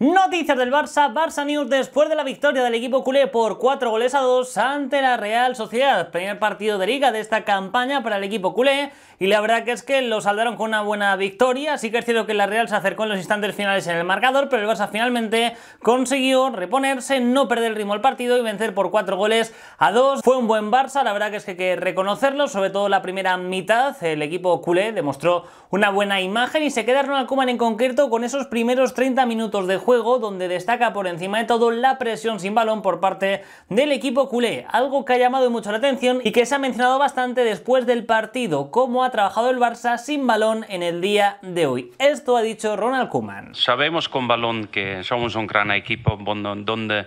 Noticias del Barça, Barça News después de la victoria del equipo culé por 4 goles a 2 ante la Real Sociedad, primer partido de liga de esta campaña para el equipo culé y la verdad que es que lo saldaron con una buena victoria, sí que es cierto que la Real se acercó en los instantes finales en el marcador, pero el Barça finalmente consiguió reponerse, no perder el ritmo del partido y vencer por 4 goles a 2. Fue un buen Barça, la verdad que es que hay que reconocerlo, sobre todo la primera mitad, el equipo culé demostró una buena imagen y se quedaron a cuman en concreto con esos primeros 30 minutos de juego juego donde destaca por encima de todo la presión sin balón por parte del equipo culé, algo que ha llamado mucho la atención y que se ha mencionado bastante después del partido, cómo ha trabajado el Barça sin balón en el día de hoy. Esto ha dicho Ronald Koeman. Sabemos con balón que somos un gran equipo donde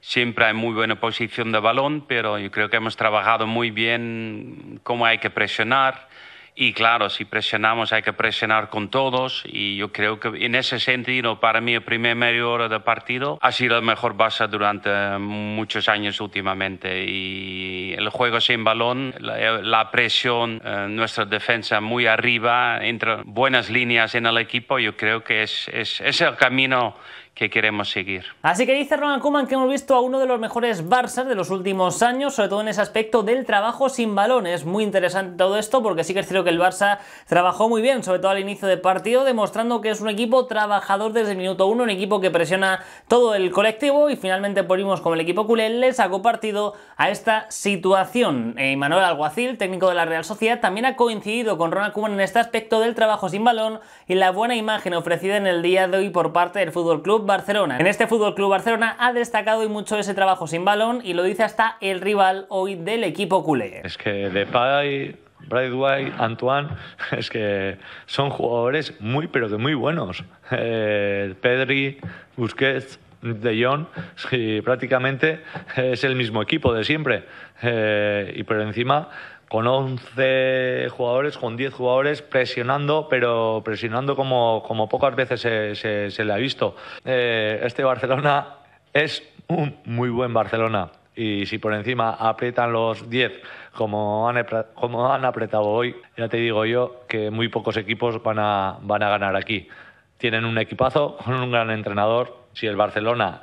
siempre hay muy buena posición de balón, pero yo creo que hemos trabajado muy bien cómo hay que presionar y claro, si presionamos hay que presionar con todos y yo creo que en ese sentido para mí el primer medio hora de partido ha sido el mejor base durante eh, muchos años últimamente y el juego sin balón, la, eh, presión, eh, nuestra defensa muy arriba, entre buenas líneas en el equipo, yo creo que es, es, es el camino que queremos seguir. Así que dice Ronald Koeman que hemos visto a uno de los mejores Barça de los últimos años, sobre todo en ese aspecto del trabajo sin balón. Es muy interesante todo esto porque sí que es cierto que el Barça trabajó muy bien, sobre todo al inicio del partido, demostrando que es un equipo trabajador desde el minuto uno, un equipo que presiona todo el colectivo y finalmente ponimos como el equipo culé le sacó partido a esta situación. Eh, Manuel Alguacil, técnico de la Real Sociedad, también ha coincidido con Ronald Koeman en este aspecto del trabajo sin balón y la buena imagen ofrecida en el día de hoy por parte del Fútbol Club Barcelona. En este Fútbol Club Barcelona ha destacado y mucho ese trabajo sin balón y lo dice hasta el rival hoy del equipo culé. Es que Depay Brad Antoine, es que son jugadores muy, pero de muy buenos. Eh, Pedri, Busquets, De Jong, prácticamente es el mismo equipo de siempre. Eh, y por encima con 11 jugadores, con 10 jugadores, presionando, pero presionando como, pocas veces se, le ha visto. Eh, este Barcelona es un muy buen Barcelona. Y si por encima aprietan los 10 como han, como han apretado hoy, ya te digo yo que muy pocos equipos van a, ganar aquí. Tienen un equipazo con un gran entrenador. Si el Barcelona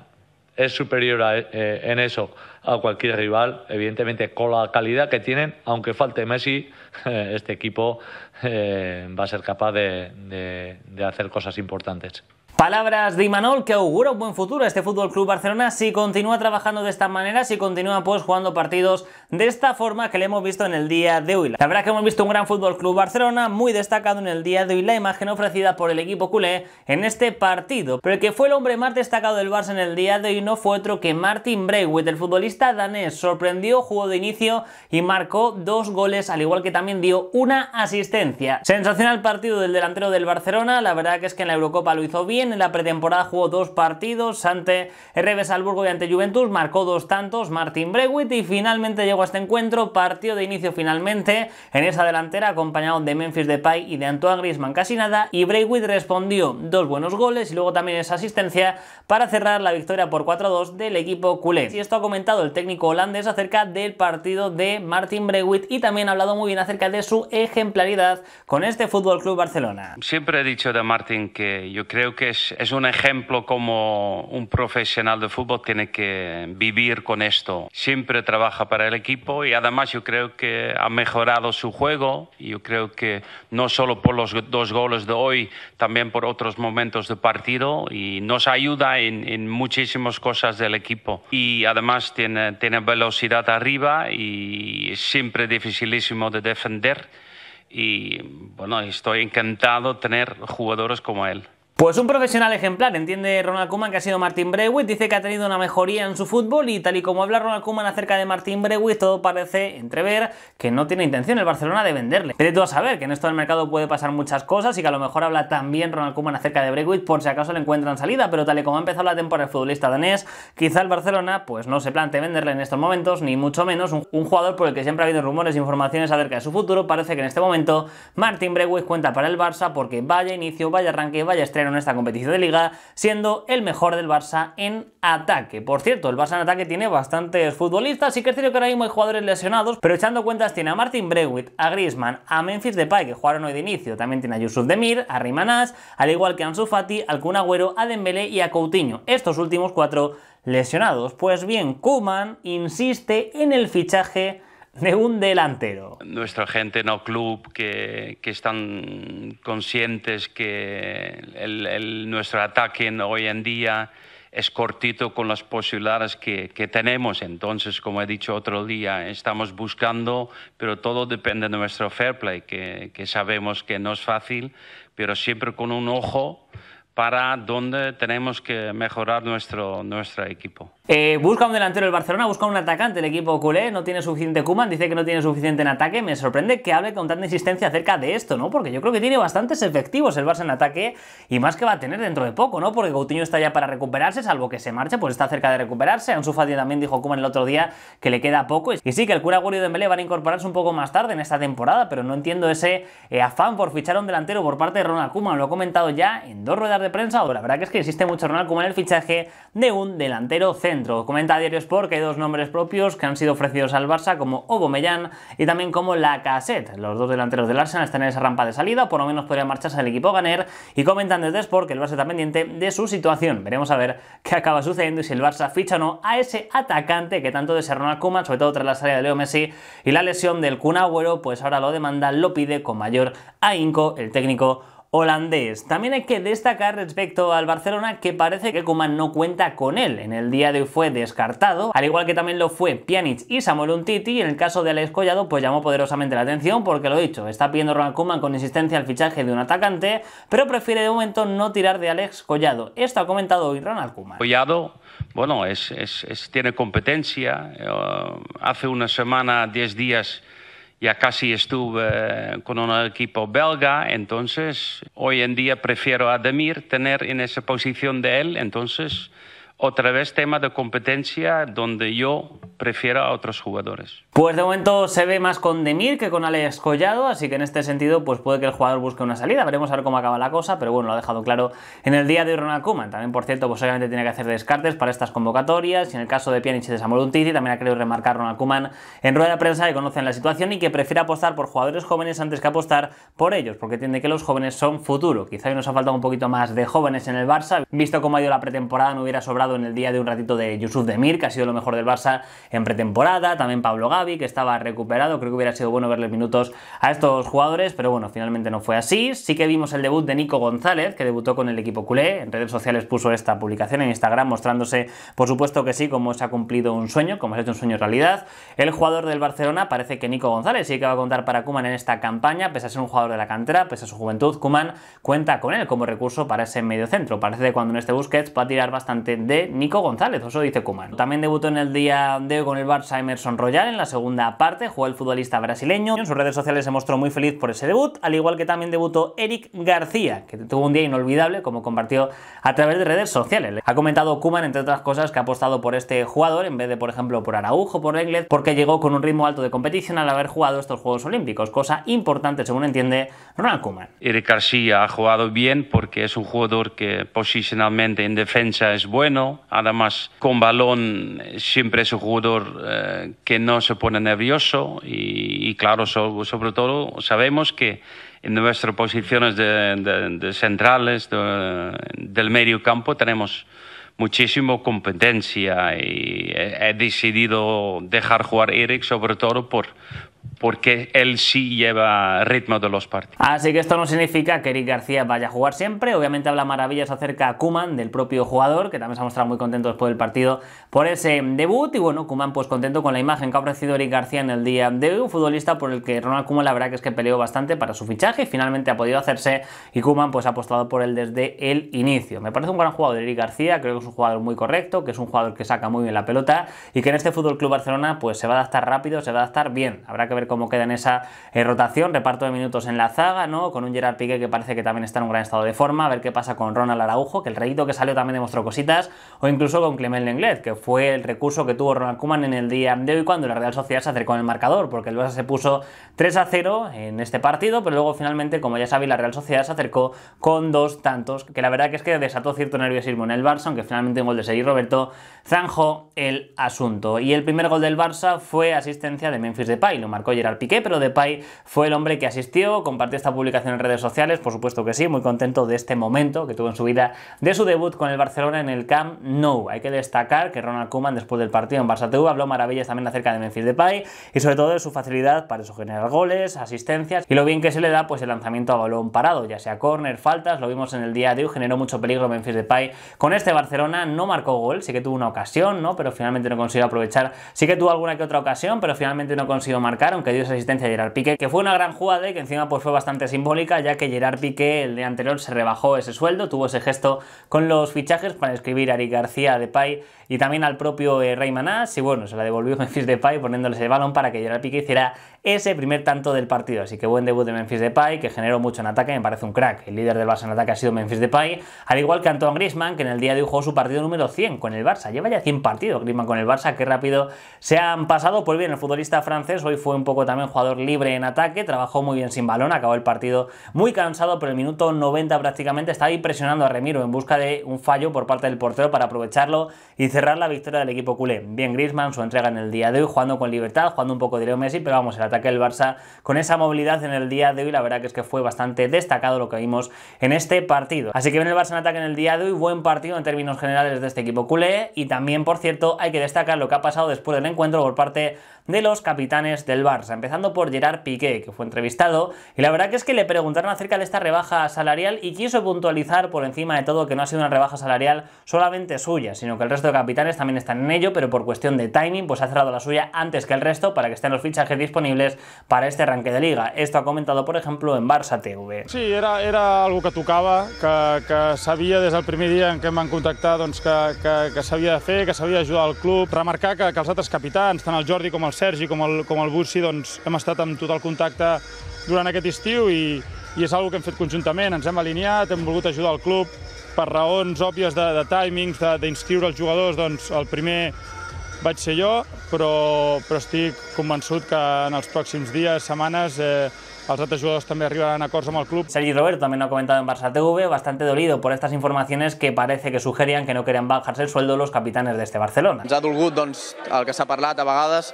es superior eh, en eso a cualquier rival, evidentemente con la calidad que tienen, aunque falte Messi, eh, este equipo eh, va a ser capaz de, hacer cosas importantes. Palabras de Imanol que augura un buen futuro a este Fútbol Club Barcelona si continúa trabajando de esta manera, si continúa pues jugando partidos de esta forma que le hemos visto en el día de hoy. La verdad que hemos visto un gran Fútbol Club Barcelona muy destacado en el día de hoy, la imagen ofrecida por el equipo culé en este partido. Pero el que fue el hombre más destacado del Barça en el día de hoy no fue otro que Martin Braithwaite, el futbolista danés. Sorprendió, jugó de inicio y marcó dos goles, al igual que también dio una asistencia. Sensacional partido del delantero del Barcelona, la verdad que es que en la Eurocopa lo hizo bien, en la pretemporada jugó dos partidos ante RB Salzburgo y ante Juventus, marcó dos tantos Martin brewitt y finalmente llegó este encuentro, partió de inicio finalmente en esa delantera acompañado de Memphis Depay y de Antoine Griezmann casi nada y Braithwaite respondió dos buenos goles y luego también esa asistencia para cerrar la victoria por 4-2 del equipo culé. Y esto ha comentado el técnico holandés acerca del partido de Martin Braithwaite y también ha hablado muy bien acerca de su ejemplaridad con este Fútbol Club Barcelona. Siempre he dicho de Martin que yo creo que es, es un ejemplo como un profesional de fútbol tiene que vivir con esto. Siempre trabaja para el equipo y además yo creo que ha mejorado su juego. Yo creo que no solo por los dos goles de hoy, también por otros momentos de partido y nos ayuda en, muchísimas cosas del equipo. Y además tiene, tiene velocidad arriba y siempre dificilísimo de defender. Y bueno, estoy encantado tener jugadores como él. Pues un profesional ejemplar, entiende Ronald Koeman que ha sido Martin Brewitt, dice que ha tenido una mejoría en su fútbol y tal y como habla Ronald Koeman acerca de Martin Brewitt, todo parece entrever que no tiene intención el Barcelona de venderle. Pero tú a saber que en esto del mercado puede pasar muchas cosas y que a lo mejor habla también Ronald Koeman acerca de Brewitt por si acaso le encuentran salida, pero tal y como ha empezado la temporada el futbolista danés, quizá el Barcelona pues no se plante venderle en estos momentos, ni mucho menos un, jugador por el que siempre ha habido rumores e informaciones acerca de su futuro, parece que en este momento Martin Brewitt cuenta para el Barça porque vaya inicio, vaya arranque, vaya estreno en esta competición de liga, siendo el mejor del Barça en ataque. Por cierto, el Barça en ataque tiene bastantes futbolistas, y que que ahora hay muy jugadores lesionados, pero echando cuentas tiene a Martin Brewitt, a Griezmann, a Memphis Depay, que jugaron hoy de inicio, también tiene a Yusuf Demir, a Rimanás, al igual que a Ansu Fati, al Kun Agüero, a Dembélé y a Coutinho. Estos últimos cuatro lesionados. Pues bien, Kuman insiste en el fichaje de un delantero. Nuestra gente en club que, que están conscientes que el, nuestro ataque hoy en día es cortito con las posibilidades que, que, tenemos. Entonces, como he dicho otro día, estamos buscando, pero todo depende de nuestro fair play, que, que sabemos que no es fácil, pero siempre con un ojo para dónde tenemos que mejorar nuestro, nuestro equipo. Eh, busca un delantero el Barcelona, busca un atacante. El equipo culé no tiene suficiente Kuman, dice que no tiene suficiente en ataque. Me sorprende que hable con tanta insistencia acerca de esto, ¿no? Porque yo creo que tiene bastantes efectivos el Barça en ataque y más que va a tener dentro de poco, ¿no? Porque Gautinho está ya para recuperarse, salvo que se marche, pues está cerca de recuperarse. Ansu Fati también dijo Kuman el otro día que le queda poco. Y sí, que el Cura Gurio de Dembélé van a incorporarse un poco más tarde en esta temporada, pero no entiendo ese eh, afán por fichar a un delantero por parte de Ronald Kuman. Lo he comentado ya en dos ruedas de prensa ahora. La verdad que es que existe mucho Ronald Koeman en el fichaje de un delantero centro. Comenta a Diario Sport que hay dos nombres propios que han sido ofrecidos al Barça como Obomeyan y también como Lacazette. Los dos delanteros del Arsenal están en esa rampa de salida, por lo menos podrían marcharse al equipo ganer y comentan desde Sport que el Barça está pendiente de su situación. Veremos a ver qué acaba sucediendo y si el Barça ficha o no a ese atacante que tanto desea Ronald Koeman, sobre todo tras la salida de Leo Messi y la lesión del Kun pues ahora lo demanda, lo pide con mayor ahínco el técnico holandés. También hay que destacar respecto al Barcelona que parece que Kuman no cuenta con él. En el día de hoy fue descartado, al igual que también lo fue Pjanic y Samuel Untiti. en el caso de Alex Collado, pues llamó poderosamente la atención porque lo he dicho, está pidiendo Ronald Kuman con insistencia al fichaje de un atacante, pero prefiere de momento no tirar de Alex Collado. Esto ha comentado hoy Ronald Kuman. Collado, bueno, es, tiene competencia. Eh, hace una semana, 10 días ya casi estuve con un equipo belga, entonces hoy en día prefiero a Demir tener en esa posición de él, entonces otra vez tema de competencia donde yo prefiero a otros jugadores. Pues de momento se ve más con Demir que con Alex Collado, así que en este sentido pues puede que el jugador busque una salida, veremos a ver cómo acaba la cosa, pero bueno, lo ha dejado claro en el día de Ronald Koeman. También, por cierto, pues obviamente tiene que hacer descartes para estas convocatorias, y en el caso de Pjanic y de Samuel también ha querido remarcar Ronald Koeman en rueda de prensa que conocen la situación y que prefiere apostar por jugadores jóvenes antes que apostar por ellos, porque entiende que los jóvenes son futuro. Quizá hoy nos ha faltado un poquito más de jóvenes en el Barça, visto cómo ha ido la pretemporada, no hubiera sobrado en el día de un ratito de Yusuf Demir, que ha sido lo mejor del Barça en pretemporada, también Pablo que estaba recuperado. Creo que hubiera sido bueno verle minutos a estos jugadores, pero bueno, finalmente no fue así. Sí que vimos el debut de Nico González, que debutó con el equipo culé. En redes sociales puso esta publicación en Instagram, mostrándose, por supuesto que sí, como se ha cumplido un sueño, como se ha hecho un sueño realidad. El jugador del Barcelona parece que Nico González sí que va a contar para Kuman en esta campaña, pese a ser un jugador de la cantera, pese a su juventud, Kuman cuenta con él como recurso para ese medio centro. Parece que cuando en este Busquets va a tirar bastante de Nico González, eso dice Kuman. También debutó en el día de hoy con el Barça Emerson Royal en la segunda segunda parte, jugó el futbolista brasileño. En sus redes sociales se mostró muy feliz por ese debut, al igual que también debutó Eric García, que tuvo un día inolvidable, como compartió a través de redes sociales. Ha comentado Kuman, entre otras cosas, que ha apostado por este jugador en vez de, por ejemplo, por Araujo, por Englet, porque llegó con un ritmo alto de competición al haber jugado estos Juegos Olímpicos, cosa importante, según entiende Ronald Kuman. Eric García ha jugado bien porque es un jugador que posicionalmente en defensa es bueno, además con balón eh, siempre es un jugador eh, que no se puede pone nervioso y, claro, sobre todo sabemos que en nuestras posiciones de, centrales del medio campo tenemos muchísimo competencia y he, decidido dejar jugar Eric sobre todo por, porque él sí lleva ritmo de los partidos. Así que esto no significa que Eric García vaya a jugar siempre. Obviamente habla maravillas acerca de Kuman, del propio jugador, que también se ha mostrado muy contento después del partido por ese debut. Y bueno, Kuman pues contento con la imagen que ha ofrecido Eric García en el día de un futbolista por el que Ronald Kuman la verdad que es que peleó bastante para su fichaje y finalmente ha podido hacerse. Y Kuman pues ha apostado por él desde el inicio. Me parece un gran jugador Eric García, creo que es un jugador muy correcto, que es un jugador que saca muy bien la pelota y que en este Fútbol Club Barcelona pues se va a adaptar rápido, se va a adaptar bien. Habrá que ver cómo queda en esa eh, rotación, reparto de minutos en la zaga, ¿no? Con un Gerard Piqué que parece que también está en un gran estado de forma, a ver qué pasa con Ronald Araujo, que el reyito que salió también demostró cositas, o incluso con Clement Lenglet, que fue el recurso que tuvo Ronald Kuman en el día de hoy cuando la Real Sociedad se acercó en el marcador, porque el Barça se puso 3 a 0 en este partido, pero luego finalmente, como ya sabéis, la Real Sociedad se acercó con dos tantos, que la verdad que es que desató cierto nerviosismo en el Barça, aunque finalmente un gol de seguir Roberto zanjó el asunto. Y el primer gol del Barça fue asistencia de Memphis Depay, lo marcó marcó Gerard Piqué, pero Depay fue el hombre que asistió, compartió esta publicación en redes sociales, por supuesto que sí, muy contento de este momento que tuvo en su vida de su debut con el Barcelona en el Camp Nou. Hay que destacar que Ronald Koeman después del partido en Barça TV habló maravillas también acerca de Memphis Depay y sobre todo de su facilidad para eso generar goles, asistencias y lo bien que se le da pues el lanzamiento a balón parado, ya sea córner, faltas, lo vimos en el día de hoy, generó mucho peligro Memphis Depay. Con este Barcelona no marcó gol, sí que tuvo una ocasión, ¿no? Pero finalmente no consiguió aprovechar. Sí que tuvo alguna que otra ocasión, pero finalmente no consiguió marcar aunque dio esa asistencia a Gerard Piqué, que fue una gran jugada y que encima pues fue bastante simbólica, ya que Gerard Piqué el día anterior se rebajó ese sueldo, tuvo ese gesto con los fichajes para escribir a Ari García de Pay y también al propio eh, Rey Manás, y bueno, se la devolvió Memphis Depay poniéndoles el balón para que Gerard Piqué hiciera ese primer tanto del partido, así que buen debut de Memphis Depay, que generó mucho en ataque, me parece un crack, el líder del Barça en ataque ha sido Memphis Depay, al igual que Antoine Griezmann, que en el día de hoy jugó su partido número 100 con el Barça, lleva ya 100 partidos Griezmann con el Barça, qué rápido se han pasado, pues bien, el futbolista francés hoy fue un poco también jugador libre en ataque, trabajó muy bien sin balón, acabó el partido muy cansado, pero el minuto 90 prácticamente estaba ahí presionando a Remiro en busca de un fallo por parte del portero para aprovecharlo y cerrar la victoria del equipo culé. Bien Griezmann, su entrega en el día de hoy, jugando con libertad, jugando un poco de Leo Messi, pero vamos, el ataque del Barça con esa movilidad en el día de hoy, la verdad que es que fue bastante destacado lo que vimos en este partido. Así que viene el Barça en ataque en el día de hoy, buen partido en términos generales de este equipo culé y también, por cierto, hay que destacar lo que ha pasado después del encuentro por parte de los capitanes del Barça, empezando por Gerard Piqué, que fue entrevistado, y la verdad que es que le preguntaron acerca de esta rebaja salarial y quiso puntualizar por encima de todo que no ha sido una rebaja salarial solamente suya, sino que el resto de capitanes también están en ello, pero por cuestión de timing, pues ha cerrado la suya antes que el resto para que estén los fichajes disponibles para este arranque de liga. Esto ha comentado, por ejemplo, en Barça TV. Sí, era, era algo que tocaba que, sabía desde el primer día en que me han contactado, que, sabía que que sabía ayudar al club. Remarcar que, que els altres capitans, tant el Jordi como el Sergi com el, com el Bussi doncs, hem estat amb tot el contacte durant aquest estiu i, i és una que hem fet conjuntament. Ens hem alineat, hem volgut ajudar el club per raons òbvies de, de timings, d'inscriure els jugadors, doncs el primer vaig ser jo, però, però estic convençut que en els pròxims dies, setmanes, eh, els altres jugadors també arribaran a acords amb el club. Sergi Roberto no ha comentat en Barça TV, bastante dolido por estas informaciones que parece que sugerían que no querían bajarse el sueldo los capitanes de este Barcelona. Ens ha dolgut doncs, el que s'ha parlat a vegades,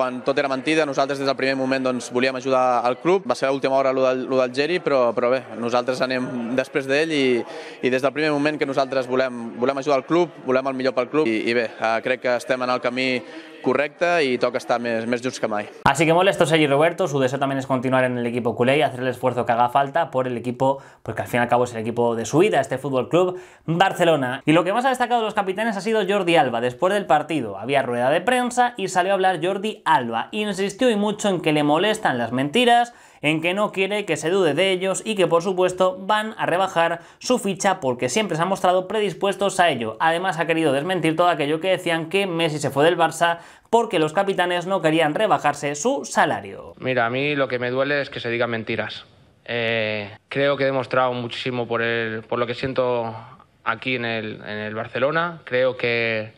quan tot era mentida, nosaltres des del primer moment doncs, volíem ajudar al club. Va ser a última hora el del, lo Geri, però, però bé, nosaltres anem després d'ell i, i des del primer moment que nosaltres volem, volem ajudar al club, volem el millor pel club i, i bé, eh, crec que estem en el camí correcta y toca estar mes más que Así que molesto allí Roberto, su deseo también es continuar en el equipo culé y hacer el esfuerzo que haga falta por el equipo, porque al fin y al cabo es el equipo de su vida, este Fútbol Club Barcelona. Y lo que más ha destacado de los capitanes ha sido Jordi Alba. Después del partido había rueda de prensa y salió a hablar Jordi Alba. Insistió y mucho en que le molestan las mentiras, en que no quiere que se dude de ellos y que por supuesto van a rebajar su ficha porque siempre se han mostrado predispuestos a ello. Además ha querido desmentir todo aquello que decían que Messi se fue del Barça porque los capitanes no querían rebajarse su salario. Mira, a mí lo que me duele es que se digan mentiras. Eh, creo que he demostrado muchísimo por, por lo que siento aquí en el, Barcelona. Creo que,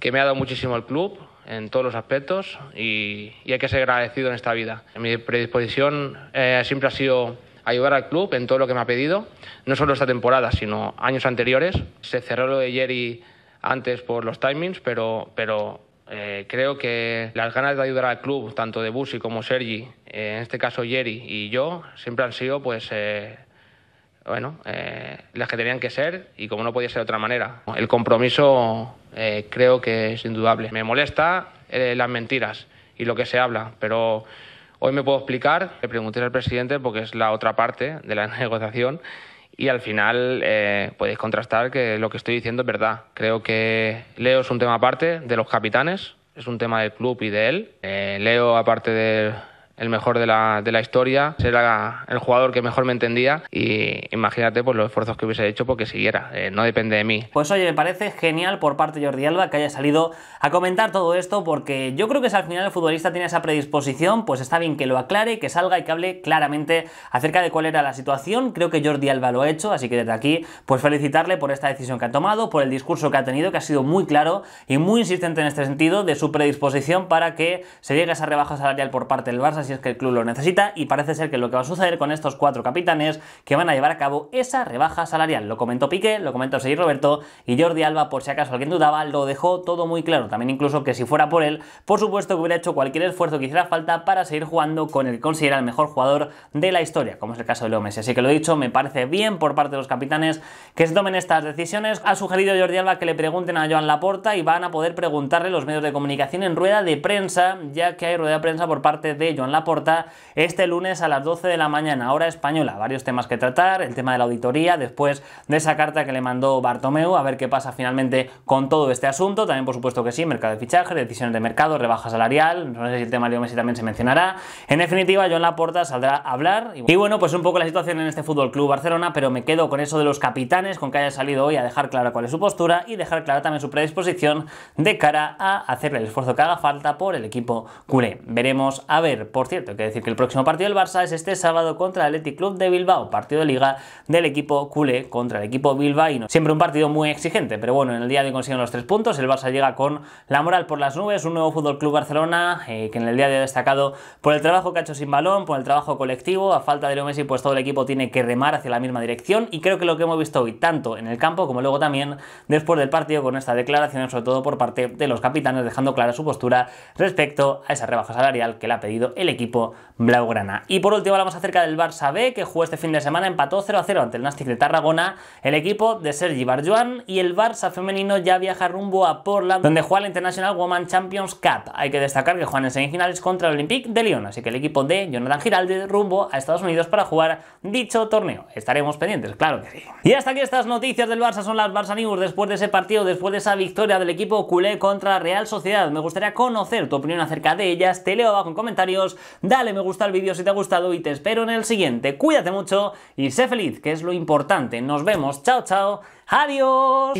que me ha dado muchísimo el club en todos los aspectos y, hay que ser agradecido en esta vida. Mi predisposición eh, siempre ha sido ayudar al club en todo lo que me ha pedido, no solo esta temporada, sino años anteriores. Se cerró lo de Jerry antes por los timings, pero, pero eh, creo que las ganas de ayudar al club, tanto de Busi como Sergi, eh, en este caso Jerry y yo, siempre han sido pues, bueno, eh, las que tenían que ser y como no podía ser de otra manera. El compromiso eh, creo que es indudable. Me molesta eh, las mentiras y lo que se habla, pero hoy me puedo explicar, le pregunté al presidente porque es la otra parte de la negociación y al final podéis contrastar que lo que estoy diciendo es verdad. Creo que Leo es un tema aparte de los capitanes, es un tema del club y de él. Leo aparte de el mejor de la, de la historia, ...será el jugador que mejor me entendía y imagínate pues, los esfuerzos que hubiese hecho porque siguiera, eh, no depende de mí. Pues oye, me parece genial por parte de Jordi Alba que haya salido a comentar todo esto porque yo creo que si al final el futbolista tiene esa predisposición, pues está bien que lo aclare, que salga y que hable claramente acerca de cuál era la situación. Creo que Jordi Alba lo ha hecho, así que desde aquí pues felicitarle por esta decisión que ha tomado, por el discurso que ha tenido, que ha sido muy claro y muy insistente en este sentido de su predisposición para que se llegue a esa rebaja salarial por parte del Barça si es que el club lo necesita y parece ser que lo que va a suceder con estos cuatro capitanes que van a llevar a cabo esa rebaja salarial. Lo comentó Piqué, lo comentó seguir Roberto y Jordi Alba, por si acaso alguien dudaba, lo dejó todo muy claro. También incluso que si fuera por él, por supuesto que hubiera hecho cualquier esfuerzo que hiciera falta para seguir jugando con el que considera el mejor jugador de la historia, como es el caso de Leo Messi. Así que lo dicho, me parece bien por parte de los capitanes que se tomen estas decisiones. Ha sugerido Jordi Alba que le pregunten a Joan Laporta y van a poder preguntarle los medios de comunicación en rueda de prensa, ya que hay rueda de prensa por parte de Joan Laporta Porta este lunes a las 12 de la mañana, hora española. Varios temas que tratar, el tema de la auditoría, después de esa carta que le mandó Bartomeu, a ver qué pasa finalmente con todo este asunto. También, por supuesto que sí, mercado de fichaje, decisiones de mercado, rebaja salarial, no sé si el tema de Leo Messi también se mencionará. En definitiva, John Laporta saldrá a hablar. Y bueno, pues un poco la situación en este Fútbol Club Barcelona, pero me quedo con eso de los capitanes, con que haya salido hoy a dejar clara cuál es su postura y dejar clara también su predisposición de cara a hacer el esfuerzo que haga falta por el equipo culé. Veremos a ver por cierto, hay que decir que el próximo partido del Barça es este sábado contra el Athletic Club de Bilbao, partido de liga del equipo culé contra el equipo bilbaíno. Siempre un partido muy exigente, pero bueno, en el día de hoy consiguen los tres puntos, el Barça llega con la moral por las nubes, un nuevo Fútbol Club Barcelona eh, que en el día de hoy ha destacado por el trabajo que ha hecho sin balón, por el trabajo colectivo, a falta de Leo Messi pues todo el equipo tiene que remar hacia la misma dirección y creo que lo que hemos visto hoy, tanto en el campo como luego también después del partido con esta declaración, sobre todo por parte de los capitanes, dejando clara su postura respecto a esa rebaja salarial que le ha pedido el equipo equipo blaugrana. Y por último hablamos acerca del Barça B, que jugó este fin de semana, empató 0-0 ante el Nastic de Tarragona, el equipo de Sergi Barjuan y el Barça femenino ya viaja rumbo a Portland, donde juega la International Women Champions Cup. Hay que destacar que juegan en semifinales contra el Olympique de Lyon, así que el equipo de Jonathan Giralde rumbo a Estados Unidos para jugar dicho torneo. Estaremos pendientes, claro que sí. Y hasta aquí estas noticias del Barça, son las Barça News después de ese partido, después de esa victoria del equipo culé contra Real Sociedad. Me gustaría conocer tu opinión acerca de ellas, te leo abajo en comentarios Dale me gusta al vídeo si te ha gustado y te espero en el siguiente. Cuídate mucho y sé feliz, que es lo importante. Nos vemos. Chao, chao. Adiós.